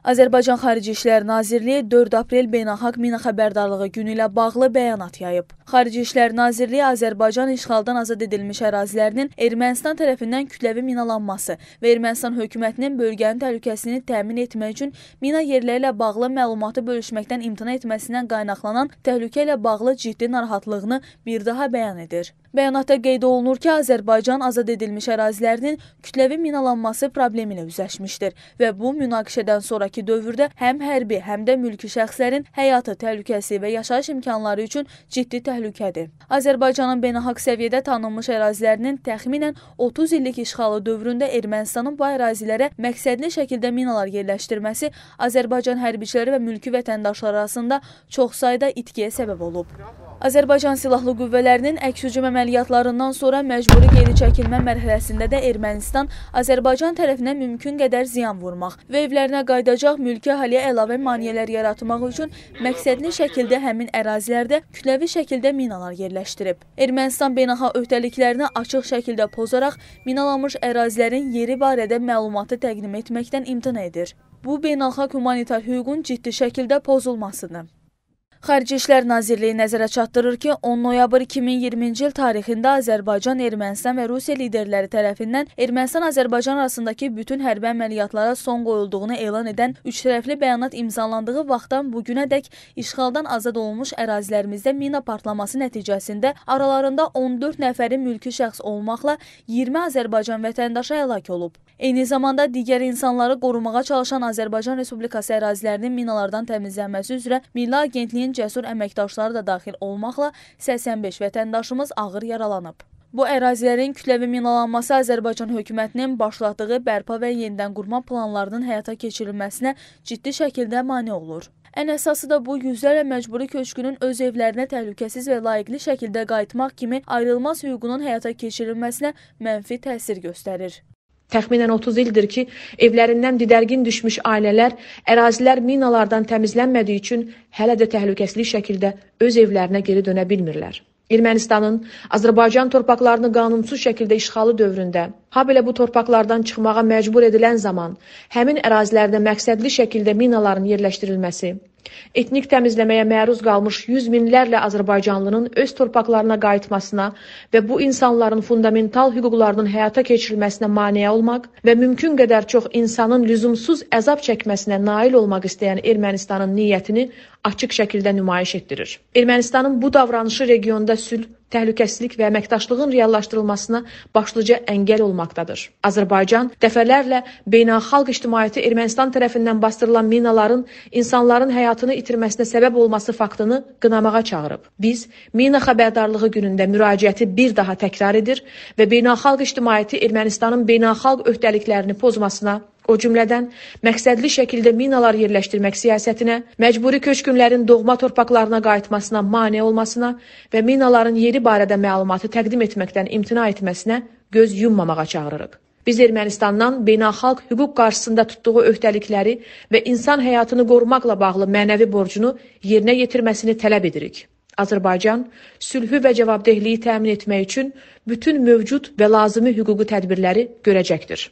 Azərbaycan Xarici İşlər Nazirliyi 4 aprel beynəlxalq mina xəbərdarlığı günü ilə bağlı bəyanat yayıb. Xarici İşlər Nazirliyi Azərbaycan işğaldan azad edilmiş ərazilərinin Ermənistan tərəfindən kütləvi minalanması və Ermənistan hökumətinin bölgənin təhlükəsini təmin etmək üçün mina yerləri ilə bağlı məlumatı bölüşməkdən imtina etməsindən qaynaqlanan təhlükə ilə bağlı ciddi narahatlığını bir daha bəyan edir. Bəyanatda qeyd olunur ki, Azərbaycan azad edilmiş ərazilərinin kütləvi minalanması problemi ilə üzləşmişdir və bu münaqişədən sonrakı dövrdə həm hərbi, həm də mülki şəxslərin həyatı, təhlükəsi və yaşayış imkanları üçün ciddi təhlükədir. Azərbaycanın beynəlxalq səviyyədə tanınmış ərazilərinin təxminən 30 illik işğalı dövründə Ermənistanın bu ərazilərə məqsədli şəkildə minalar yerləşdirməsi Azərbaycan hərbiçiləri və mülki vətəndaşları arasında çox sayda itkiyə səbəb olub. Azərbaycan Silahlı Qüvvələrinin əks hücum əməliyyatı əməliyyatlarından sonra məcburi geri çəkilmə mərhələsində də Ermənistan Azərbaycan tərəfinə mümkün qədər ziyan vurmaq və evlərinə qayıdacaq mülki əhaliyə əlavə maneələr yaratmaq üçün məqsədli şəkildə həmin ərazilərdə kütləvi şəkildə minalar yerləşdirib. Ermənistan beynəlxalq öhdəliklərini açıq şəkildə pozaraq minalanmış ərazilərin yeri barədə məlumatı təqdim etməkdən imtina edir. Bu beynəlxalq humanitar hüququn ciddi şəkildə pozulmasını Xarici İşlər Nazirliyi nəzərə çatdırır ki, 10 noyabr 2020-ci il tarixində Azərbaycan, Ermənistan və Rusiya liderləri tərəfindən Ermənistan-Azərbaycan arasındakı bütün hərbi əməliyyatlara son qoyulduğunu elan edən üçtərəfli bəyanat imzalandığı vaxtdan bu günədək işğaldan azad olunmuş ərazilərimizdə mina partlaması nəticəsində aralarında 14 nəfərin mülki şəxs olmaqla 20 Azərbaycan vətəndaşı həlak olub. Eyni zamanda digər insanları qorumağa çalışan Azərbaycan Respublikası ərazilərinin minalardan təmizlənməsi üzrə Milli Agentliyin Hərbiçinin cəsur əməkdaşları da daxil olmaqla 85 vətəndaşımız ağır yaralanıb. Bu ərazilərin kütləvi minalanması Azərbaycan hökumətinin başlatdığı bərpa və yenidən qurma planlarının həyata keçirilməsinə ciddi şəkildə mane olur. Ən əsası da bu yüzlərlə məcburi köçkünün öz evlərinə təhlükəsiz və layiqli şəkildə qayıtmaq kimi ayrılmaz hüququnun həyata keçirilməsinə mənfi təsir göstərir. Təxminən 30 ildir ki, evlərindən didərgin düşmüş ailələr, ərazilər minalardan təmizlənmədiyi üçün hələ də təhlükəsizlik şəkildə öz evlərinə geri dönə bilmirlər. Ermənistanın Azərbaycan torpaqlarını qanunsuz şəkildə işğalı dövründə, ha belə bu torpaqlardan çıxmağa məcbur edilən zaman həmin ərazilərdə məqsədli şəkildə minaların yerləşdirilməsi, Etnik təmizləməyə məruz qalmış yüz minlərlə azərbaycanlının öz torpaqlarına qayıtmasına və bu insanların fundamental hüquqlarının həyata keçirilməsinə maneə olmaq və mümkün qədər çox insanın lüzumsuz əzab çəkməsinə nail olmaq istəyən Ermənistanın niyyətini açıq şəkildə nümayiş etdirir. Ermənistanın bu davranışı regionda sülh, təhlükəsizlik və əməkdaşlığın reallaşdırılmasına başlıca əngəl olmaqdadır. Azərbaycan dəfələrlə beynəlxalq ictimaiyyəti Ermənistan tərəfindən basdırılan minaların insanların həyatını itirməsinə səbəb olması faktını qınamağa çağırıb. Biz mina xəbərdarlığı günündə müraciəti bir daha təkrar edir və beynəlxalq ictimaiyyəti Ermənistanın beynəlxalq öhdəliklərini pozmasına O cümlədən məqsədli şəkildə minalar yerləşdirmək siyasətinə, məcburi köçkünlərin doğma torpaqlarına qayıtmasına mane olmasına və minaların yeri barədə məlumatı təqdim etməkdən imtina etməsinə göz yummamağa çağırırıq. Biz Ermənistandan beynəlxalq hüquq qarşısında tutduğu öhdəlikləri və insan həyatını qorumaqla bağlı mənəvi borcunu yerinə yetirməsini tələb edirik. Azərbaycan sülhü və cavabdehliyi təmin etmək üçün bütün mövcud və lazımi hüquqi tədbirləri görəcəkdir.